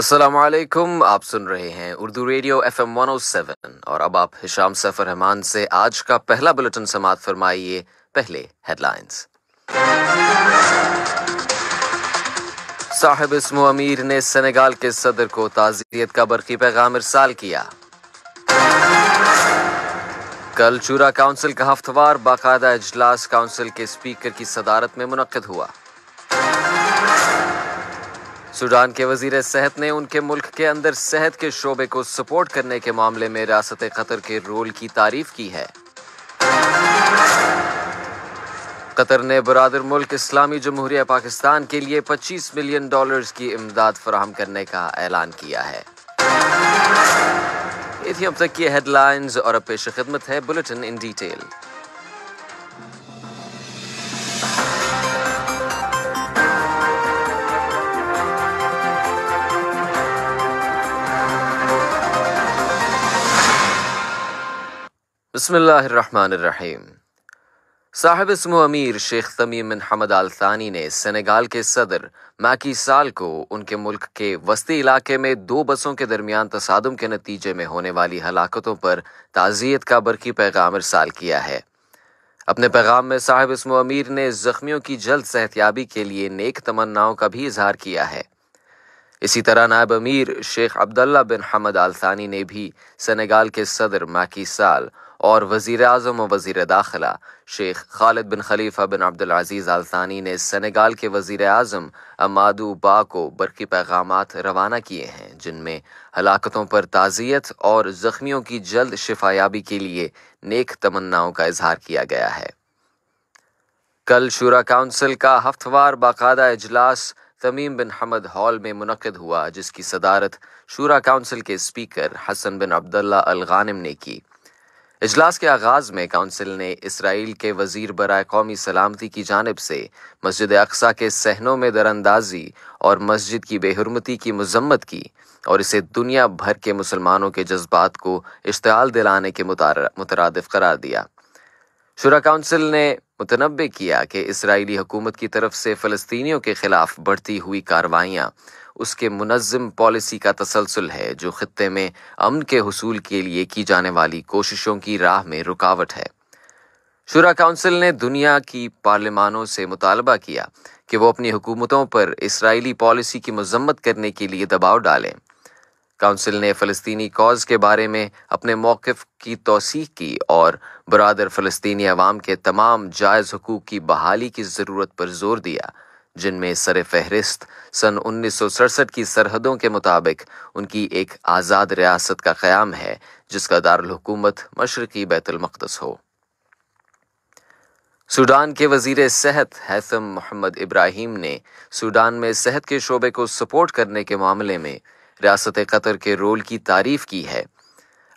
असलम आप सुन रहे हैं Urdu radio F M oh और अब आप हिशाम सफ़र रहमान से आज का पहला बुलेटिन समाप्त फरमाइए पहले हेडलाइंस साहिब इसमो अमीर ने सेनेगाल के सदर को ताज़ियत का बरकी पैगाम इरसाल किया कल चूरा काउंसिल का हफ्तवार बाकायदा इजलास काउंसिल के स्पीकर की सदारत में मुनद हुआ सूडान के वजीर सेहत ने उनके मुल्क के अंदर सेहत के शोबे को सपोर्ट करने के मामले में रियासत कतर के रोल की तारीफ की है कतर ने बरदर मुल्क इस्लामी जमहूरिया पाकिस्तान के लिए 25 मिलियन डॉलर्स की इमदाद फराहम करने का ऐलान किया है ये थी अब तक की हेडलाइंस और अब पेश खिदमत है बुलेटिन इन डिटेल बसमीम साहब इसमो अमीर शेख तमीम बिन हमद अल सानी ने सेनेगाल के सदर मैकी साल को उनके मुल्क के वस्ती इलाके में दो बसों के दरमियान तसादम के नतीजे में होने वाली हलाकतों पर ताज़ियत का बरकी पैगाम इरसाल किया है अपने पैगाम में साहब इसमो अमीर ने जख्मियों की जल्द सेहतियाबी के लिए नेक तमन्नाओं का भी इजहार किया है इसी तरह नायब अमीर शेख अब्दुल्ला बिन हमद अल सानी ने भी सेनेगाल के सदर मैकी साल और वजीर अजम व वजीर दाखिला शेख खालिद बिन खलीफा बिन अब्दुलज़ीज़ आलतानी ने सनेगाल के वजीर अजम अमादू बा को बरकी पैगाम रवाना किए हैं जिनमें हलाकतों पर ताज़ियत और ज़ख्मियों की जल्द शिफायाबी के लिए नेक तमन्नाओं का इजहार किया गया है कल शुरा काउंसिल का हफ्तवार बाकायदा अजलास तमीम बिन हमद हॉल में मुनद हुआ जिसकी सदारत शुरा काउंसिल के speaker Hassan bin Abdullah Al Ghanim ने की इजलास के आगाज़ में काउंसिल ने इसराइल के वजीर बर कौमी सलामती की जानब से मस्जिद अक्सा के सहनों में दरअंदाजी और मस्जिद की बेहरमती की मजम्मत की और इसे दुनिया भर के मुसलमानों के जज्बात को इश्ताल दिलाने के मुतारद करार दिया शुरा काउंसिल ने मुतनबे किया कि इसराइली हुकूमत की तरफ से फलस्तियों के ख़िलाफ़ बढ़ती हुई कार्रवाइयाँ उसके मुनज़म पॉलिसी का तसलसल है जो ख़त्े में अमन के हसूल के लिए की जाने वाली कोशिशों की राह में रुकावट है शुरा काउंसिल ने दुनिया की पार्लिमानों से मुतालबा किया कि वो अपनी हुकूमतों पर इसराइली पॉलिसी की मजम्मत करने के लिए दबाव डालें काउंसिल ने फ़लस्तनी कॉज के बारे में अपने मौक़ की तोसी की और बरदर फ़लस्तनी अवाम के तमाम जायज़ हकूक़ की बहाली की ज़रूरत पर जोर दिया जिनमें सर फहरिस्त सन उन्नीस सौ सड़सठ की सरहदों के मुताबिक उनकी एक आज़ाद रियासत का क़्याम है जिसका दारकूमत मशरक़ी बैतुलमक़दस हो सूडान के वजीर सेहत हैसम मोहम्मद इब्राहिम ने सूडान में सेहत के शोबे को सपोर्ट करने के मामले में रियासत कतर के रोल की तारीफ की है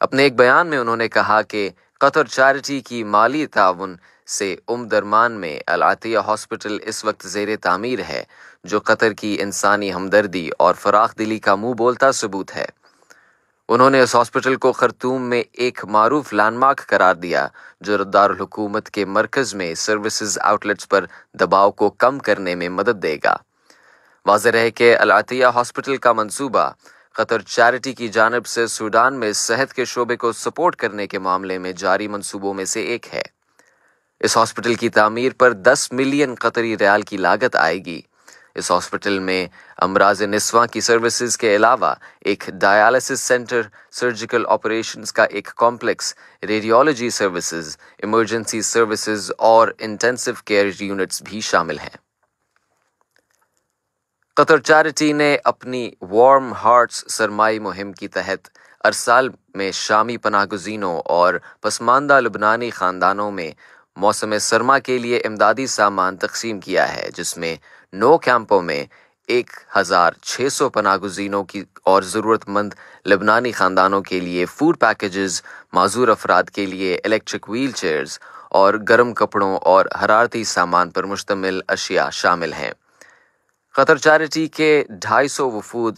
अपने एक बयान में उन्होंने कहा कि कतर चैरिटी की माली ताउन से उम दरमान में अलातिया हॉस्पिटल इस वक्त जेर तामीर है जो कतर की इंसानी हमदर्दी और फराख दिली का मुंह बोलता सबूत है उन्होंने इस हॉस्पिटल को खरतूम में एक मारूफ लैंडमार्क करार दिया जो रद्दारकूमत के मरकज़ में सर्विसज आउटलेट्स पर दबाव को कम करने में मदद देगा वाज है कि अलातिया हॉस्पिटल का मनसूबा कतर चैरिटी की जानब से सूडान में सेहत के शोबे को सपोर्ट करने के मामले में जारी मनसूबों में से एक है इस हॉस्पिटल की तमीर पर 10 मिलियन कतरी रियाल की लागत आएगी इस हॉस्पिटल में अमराज नस्वा की सर्विसेज के अलावा एक डायलिसिस सेंटर सर्जिकल ऑपरेशंस का एक complex radiology services emergency services और इंटेंसिव केयर यूनिट्स भी शामिल हैं कतर चैरिटी ने अपनी वार्म हार्ट्स सरमाई मुहिम की तहत अरसाल में शामी पनागुजीनों और पसमानदा लबनानी ख़ानदानों में मौसम सरमा के लिए इमदादी सामान तकसीम किया है जिसमें नौ कैंपों में एक हज़ार छः सौ पनागुजीनों की और ज़रूरतमंद लबनानी ख़ानदानों के लिए फ़ूड पैकेजेस माजूर अफराद के लिए इलेक्ट्रिक व्हील चेयर्स और गर्म कपड़ों और हरारती सामान पर मुश्तमिल अशिया शामिल हैं क़तर चैरिटी के ढाई सौ वफूद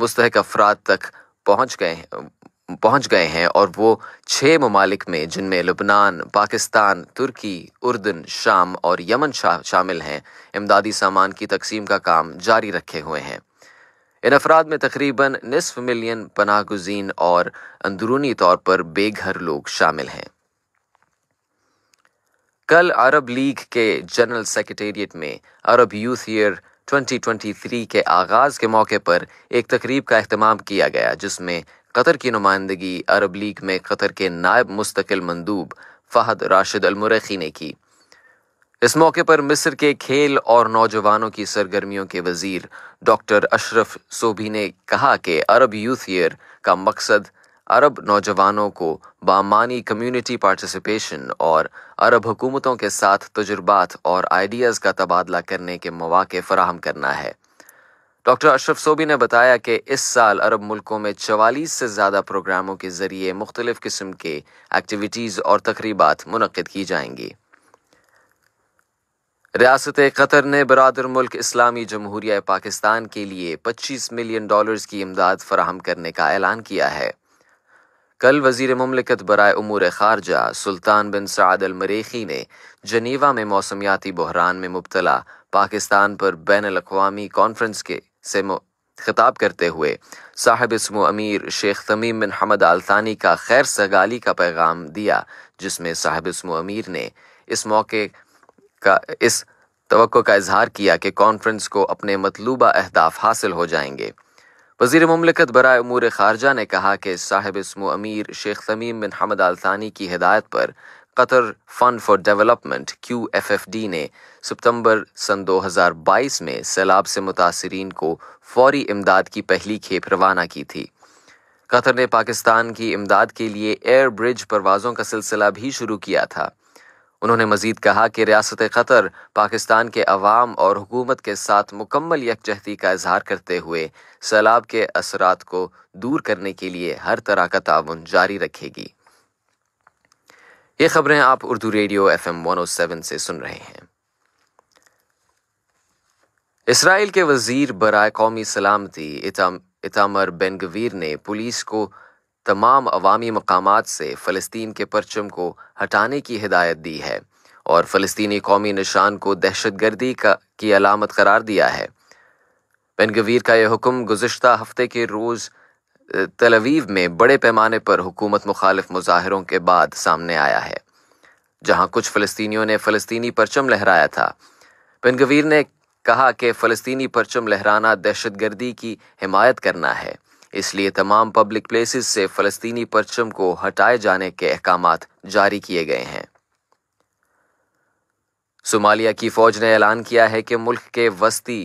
मुस्तक अफराद तक पहुँच गए हैं पहुँच गए हैं और वो छः ममालिक में जिनमें लबनान पाकिस्तान तुर्की उर्दन शाम और यमन शा, शामिल हैं इमदादी सामान की तकसीम का काम जारी रखे हुए हैं इन अफराद में तकरीबन नसफ मिलियन पनाह गुजीन और अंदरूनी तौर पर बेघर लोग शामिल हैं कल अरब लीग के जनरल सेक्रेटेरिएट में अरब यूथ ईयर 2023 के आगाज़ के मौके पर एक तकरीब का अहतमाम किया गया जिसमें कतर की नुमाइंदगी अरब लीग में कतर के नायब मुस्तकिल मंदूब फ़हद राशिद अलमुरखी ने की इस मौके पर मिस्र के खेल और नौजवानों की सरगर्मियों के वजीर डॉक्टर अशरफ सोभी ने कहा कि अरब यूथ ईयर का मकसद अरब नौजवानों को बामानी कम्युनिटी पार्टिसिपेशन और अरब हुकूमतों के साथ तजुर्बात और आइडियाज़ का तबादला करने के मौाक़े फ़राहम करना है डॉक्टर अशरफ सोबी ने बताया कि इस साल अरब मुल्कों में चवालीस से ज़्यादा प्रोग्रामों के ज़रिए मुख्तलिफ़ किस्म के एक्टिविटीज़ और तकरीबा मनद की जाएंगी रियासत कतर ने बरदर मुल्क इस्लामी जमहूरिया पाकिस्तान के लिए 25 मिलियन डॉलर्स की इमदाद फराहम करने का ऐलान किया है कल वजीर ममलिकत बरए उमूर खारजा सुल्तान बिन सद अलमरेखी ने जनीवा में मौसमियाती बहरान में मुबतला पाकिस्तान पर बैन अवी कॉन्फ्रेंस के से खिताब करते हुए साहब इसमो अमीर शेख तमीम बिन हमद आलतानी का खैर सगाली का पैगाम दिया जिसमें साहब इसमो अमीर ने इस मौके का इस तो का इजहार किया कि कॉन्फ्रेंस को अपने मतलूबा अहदाफ हासिल हो जाएंगे वजीर ममलकत बरए अमूर खारजा ने कहा कि साहिब इसमो अमीर शेख तमीम बिन हमद आलतानी की हिदायत पर Qatar fund for development Q F F D ने सितंबर सन 2022 में सैलाब से मुतासरीन को फौरी इमदाद की पहली खेप रवाना की थी कतर ने पाकिस्तान की इमदाद के लिए एयर ब्रिज परवाज़ों का सिलसिला भी शुरू किया था उन्होंने मजीद कहा कि रियासत क़तर पाकिस्तान के अवाम और हुकूमत के साथ मुकम्मल यकजहती का इजहार करते हुए सैलाब के असरात को दूर करने के लिए हर तरह का ताउन जारी रखेगी ये खबरें आप Urdu radio F M one से सुन रहे हैं इसराइल के वजीर बरए कौमी सलामती इताम, इतामर बेनगवीर ने पुलिस को तमाम अवामी मकाम से फ़लस्तीन के परचम को हटाने की हिदायत दी है और फलस्तनी कौमी निशान को दहशत गर्दी का की अलामत करार दिया है बनगवीर का यह हुक्म गुज्त हफ्ते के रोज़ तलवीव में बड़े पैमाने पर हुकूमत मुखालफ मुजाहरों के बाद सामने आया है जहां कुछ फलस्ती ने फलस्तनी परचम लहराया था बनगवीर ने कहा कि फ़लस्तनी परचम लहराना दहशत गर्दी की हिमायत करना है इसलिए तमाम पब्लिक प्लेसेस से फलस्तीनी परचम को हटाए जाने के अहकाम जारी किए गए हैं सोमालिया की फौज ने ऐलान किया है कि मुल्क के वस्ती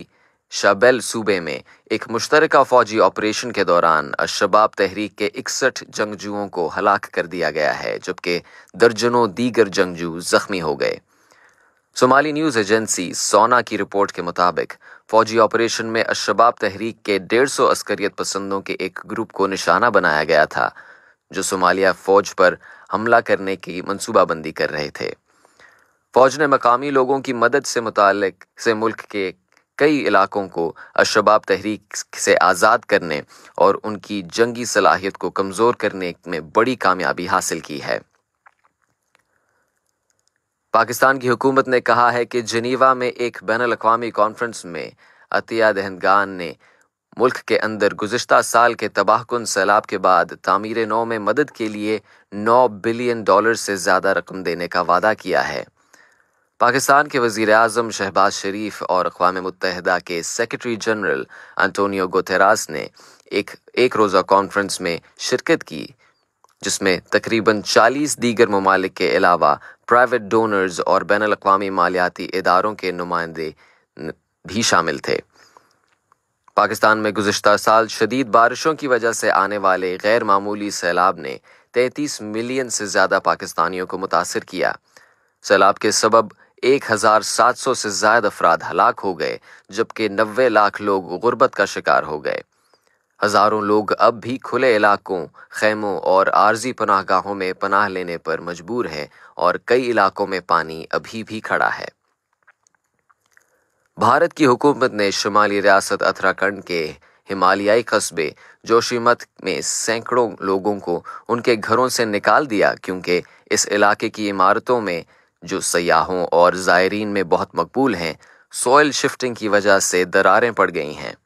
शबेल सूबे में एक मुश्तरका फौजी ऑपरेशन के दौरान अशबाब तहरीक के इकसठ जंगजुओं को हलाक कर दिया गया है जबकि दर्जनों दीगर जंगजू जख्मी हो गए सोमाली न्यूज एजेंसी सोना की रिपोर्ट के मुताबिक फौजी ऑपरेशन में अशबाब तहरीक के डेढ़ सौ अस्करियत पसंदों के एक ग्रुप को निशाना बनाया गया था जो सोमालिया फौज पर हमला करने की मनसूबाबंदी कर रहे थे फौज ने मकामी लोगों की मदद से मुतल से मुल्क के कई इलाकों को अशबाब तहरीक से आज़ाद करने और उनकी जंगी सलाहियत को कमज़ोर करने में बड़ी कामयाबी हासिल की है पाकिस्तान की हुकूमत ने कहा है कि जनीवा में एक बैन अवी कॉन्फ्रेंस में अतिया दहनगान ने मुल्क के अंदर गुजशत साल के तबाहकुन सैलाब के बाद तामीर नौ में मदद के लिए नौ बिलियन डॉलर से ज़्यादा रकम देने का वादा किया है पाकिस्तान के वजीर अजम शहबाज शरीफ और अकवा मुतहदा के सेक्रटरी जनरल अंटोनियो गोथेरास ने एक एक रोज़ा कॉन्फ्रेंस में शिरकत की जिसमें तकरीबन 40 दीगर ममालिक के अलावा प्राइवेट डोनर्स और बैन अवी मालियाती इदारों के नुमाइंदे भी शामिल थे पाकिस्तान में गुजशत साल शदीद बारिशों की वजह से आने वाले गैर मामूली सैलाब ने 33 मिलियन से ज़्यादा पाकिस्तानियों को मुतासर किया सैलाब के सबब 1,700 से ज़ायद अफराद हलाक हो गए जबकि नबे लाख लोग गुर्बत का शिकार हो गए हजारों लोग अब भी खुले इलाकों खैमों और आर्जी पनाहगाहों में पनाह लेने पर मजबूर हैं और कई इलाकों में पानी अभी भी खड़ा है भारत की हुकूमत ने शुमाली रियासत उत्तराखंड के हिमालयाई कस्बे जोशीमत में सैकड़ों लोगों को उनके घरों से निकाल दिया क्योंकि इस इलाके की इमारतों में जो सयाहों और ज़ायरीन में बहुत मकबूल हैं सॉयल शिफ्टिंग की वजह से दरारें पड़ गई हैं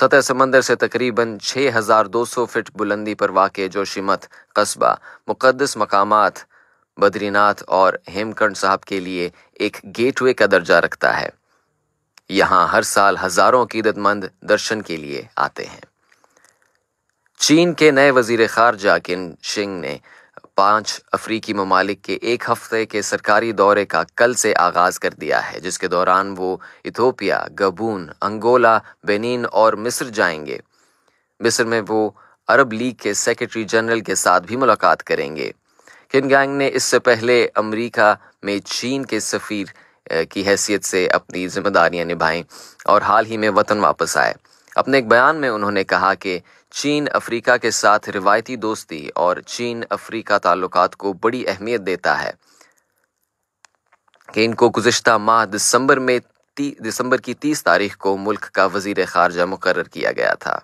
सतह समंदर से तकरीबन 6,200 फीट बुलंदी पर वाक़ जोशीमत कस्बा मुकदस मकाम बद्रीनाथ और हेमकंड साहब के लिए एक गेटवे का दर्जा रखता है यहाँ हर साल हजारों कीदतमंद दर्शन के लिए आते हैं चीन के नए वजीर खारजा किन शिंग ने पांच अफ्रीकी ममालिक के एक हफ्ते के सरकारी दौरे का कल से आगाज़ कर दिया है जिसके दौरान वो इथोपिया गबून अंगोला बेनिन और मिस्र जाएंगे मिस्र में वो अरब लीग के सेक्रेटरी जनरल के साथ भी मुलाकात करेंगे किनगैंग ने इससे पहले अमरीका में चीन के सफ़ीर की हैसियत से अपनी जिम्मेदारियां निभाएं और हाल ही में वतन वापस आए अपने एक बयान में उन्होंने कहा कि चीन अफ्रीका के साथ रिवायती दोस्ती और चीन अफ्रीका ताल्लुकात को बड़ी अहमियत देता है कि इनको गुजशत माह दिसंबर में दिसंबर की तीस तारीख को मुल्क का वजीर खारजा मुकर किया गया था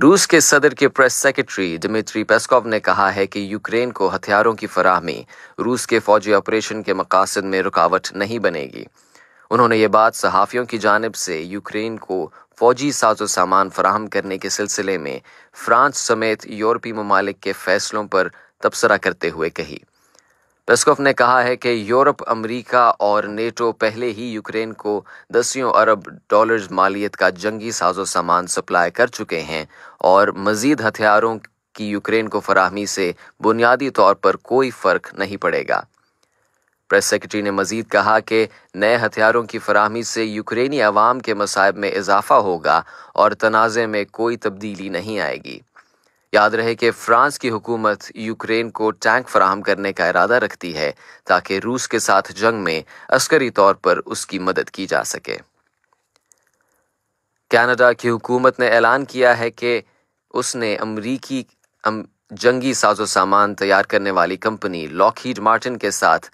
रूस के सदर के प्रेस सेक्रेटरी डिमित्री पेस्कोव ने कहा है कि यूक्रेन को हथियारों की फराहमी रूस के फौजी ऑपरेशन के मकासद में रुकावट नहीं बनेगी उन्होंने ये बात सहाफ़ियों की जानब से यूक्रेन को फौजी साजो सामान फराहम करने के सिलसिले में फ्रांस समेत यूरोपीय ममालिक के फैसलों पर तबसरा करते हुए कही पेस्कोफ ने कहा है कि यूरोप अमेरिका और नेटो पहले ही यूक्रेन को दसियों अरब डॉलर्स मालियत का जंगी साजो सामान सप्लाई कर चुके हैं और मजीद हथियारों की यूक्रेन को फराहमी से बुनियादी तौर पर कोई फ़र्क नहीं पड़ेगा प्रेस सेक्रेटरी ने मजीद कहा कि नए हथियारों की फरहमी से यूक्रेनी अवाम के मसायब में इजाफा होगा और तनाज़े में कोई तब्दीली नहीं आएगी याद रहे कि फ्रांस की हुकूमत यूक्रेन को टैंक फराहम करने का इरादा रखती है ताकि रूस के साथ जंग में अस्करी तौर पर उसकी मदद की जा सके कनाडा की हुकूमत ने ऐलान किया है कि उसने अमरीकी अम, जंगी साजो सामान तैयार करने वाली कंपनी लॉकहीड मार्टिन के साथ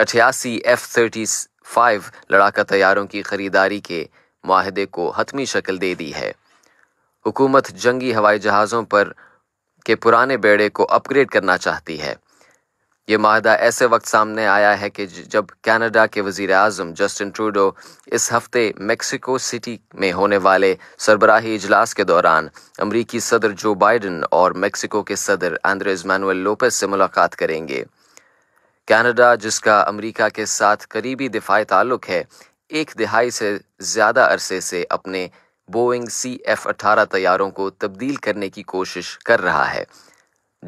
अठासी एफ थर्टी फाइव लड़ाका तैयारों की खरीदारी के माहदे को हतमी शक्ल दे दी है हुकूमत जंगी हवाई जहाज़ों पर के पुराने बेड़े को अपग्रेड करना चाहती है ये माहदा ऐसे वक्त सामने आया है कि जब कनाडा के वजीर अजम जस्टिन ट्रूडो इस हफ्ते मेक्सिको सिटी में होने वाले सरबराही इजलास के दौरान अमरीकी सदर जो बाइडन और मेक्सिको के सदर आंद्रेज मैनुअल लोपेस से मुलाकात करेंगे कनाडा जिसका अमेरिका के साथ करीबी दिफाई ताल्लुक है एक दिहाई से ज़्यादा अरसे से अपने बोइंग सी एफ अठारह तैयारों को तब्दील करने की कोशिश कर रहा है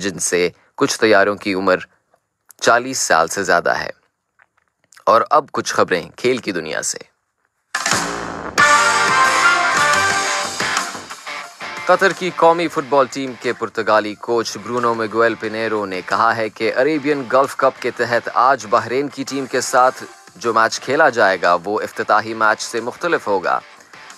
जिनसे कुछ तैयारों की उम्र 40 साल से ज़्यादा है और अब कुछ खबरें खेल की दुनिया से कतर की कौमी फुटबॉल टीम के पुर्तगाली कोच ब्रूनो मिगुएल पिनेरो ने कहा है कि अरेबियन गल्फ कप के तहत आज बहरेन की टीम के साथ जो मैच खेला जाएगा वो अफ्ताही मैच से मुख्तलिफ होगा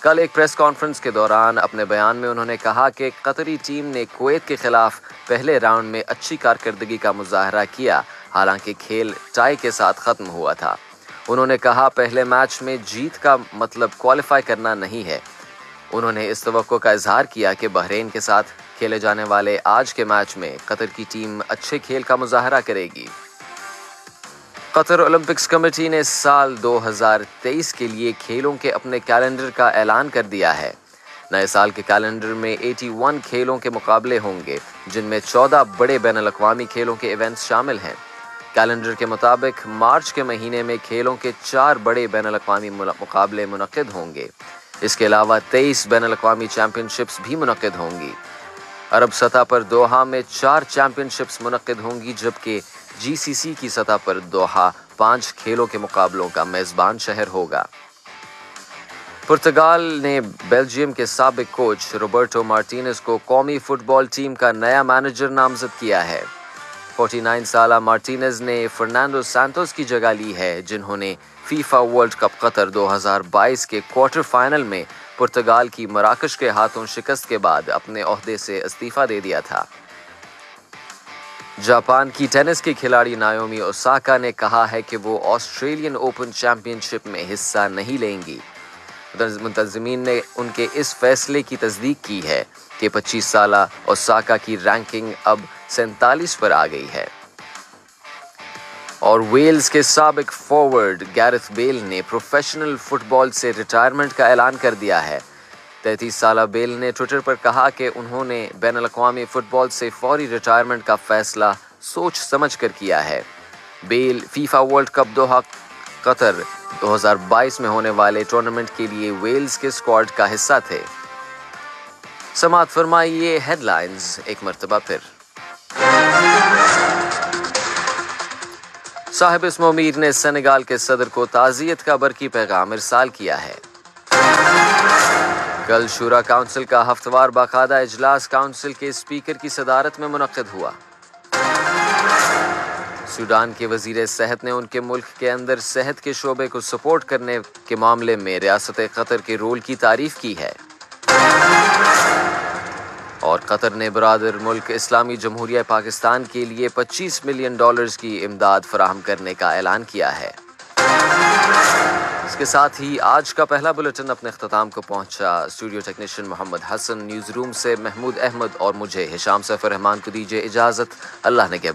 कल एक प्रेस कॉन्फ्रेंस के दौरान अपने बयान में उन्होंने कहा कि कतरी टीम ने कुवैत के खिलाफ पहले राउंड में अच्छी कारकर्दगी का मुजाहरा किया हालांकि खेल टाई के साथ ख़त्म हुआ था उन्होंने कहा पहले मैच में जीत का मतलब क्वालिफाई करना नहीं है उन्होंने इस तो का इजहार किया कि बहरीन के साथ खेले जाने वाले आज के मैच में कतर की टीम अच्छे खेल का मुजाहरा करेगी कतर ओलंपिक्स कमेटी ने साल 2023 के लिए खेलों के अपने कैलेंडर का ऐलान कर दिया है नए साल के कैलेंडर में 81 खेलों के मुकाबले होंगे जिनमें 14 बड़े बैन अवी खेलों के इवेंट्स शामिल हैं कैलेंडर के मुताबिक मार्च के महीने में खेलों के चार बड़े बैन अवी मुकाबले मुनद होंगे इसके अलावा तेईस बैन अवी चैम्पियनशिप्स भी मुनद होंगी अरब सतह पर दोहा में चार चैम्पियनशिप्स मुनद होंगी जबकि जीसीसी की सतह पर दोहा पांच खेलों के मुकाबलों का मेजबान शहर होगा पुर्तगाल ने बेल्जियम के सबक कोच रोबर्टो मार्टिनेस को कौमी फुटबॉल टीम का नया मैनेजर नामजद किया है 49 साल मार्टिनेज ने फर्नांडो सैंटोस की जगह ली है जिन्होंने फीफा वर्ल्ड कप कतर 2022 के क्वार्टर फाइनल में पुर्तगाल की मराकश के हाथों शिकस्त के बाद अपने अहदे से इस्तीफा दे दिया था जापान की टेनिस की खिलाड़ी नायोमी ओसाका ने कहा है कि वो ऑस्ट्रेलियन ओपन चैंपियनशिप में हिस्सा नहीं लेंगी मुंतजमीन ने उनके इस फैसले की तस्दीक की है कि 25 साल ओसाका की रैंकिंग अब सैंतालीस पर आ गई है और वेल्स के सबक फॉरवर्ड गैरथ बेल ने प्रोफेशनल फुटबॉल से रिटायरमेंट का ऐलान कर दिया है तैतीस साल बेल ने ट्विटर पर कहा कि उन्होंने बैन अवी फुटबॉल से फौरी रिटायरमेंट का फैसला सोच समझ कर किया है Bale FIFA World Cup Doha Qatar 2022 में होने वाले टूर्नामेंट के लिए वेल्स के स्क्वाड का हिस्सा थे समात फरमाइए हेडलाइंस एक मरतबा फिर साहिब इसम ने सेनेगाल के सदर को ताज़ियत का बरकी पैगाम इरसाल किया है कल शुरा काउंसिल का हफ्तवार बाकायदा इजलास काउंसिल के स्पीकर की सदारत में मुनद हुआ सूडान के वजीर सेहत ने उनके मुल्क के अंदर सेहत के शोबे को सपोर्ट करने के मामले में रियासत कतर के रोल की तारीफ की है और कतर ने बरदर मुल्क इस्लामी जमहूरिया पाकिस्तान के लिए 25 मिलियन डॉलर्स की इमदाद फराहम करने का ऐलान किया है इसके साथ ही आज का पहला बुलेटिन अपने अख्ताम को पहुंचा studio technician Mohammad Hasan news room से महमूद अहमद और मुझे हिशाम सफ़र रहमान को दीजिए इजाज़त अल्लाह ने के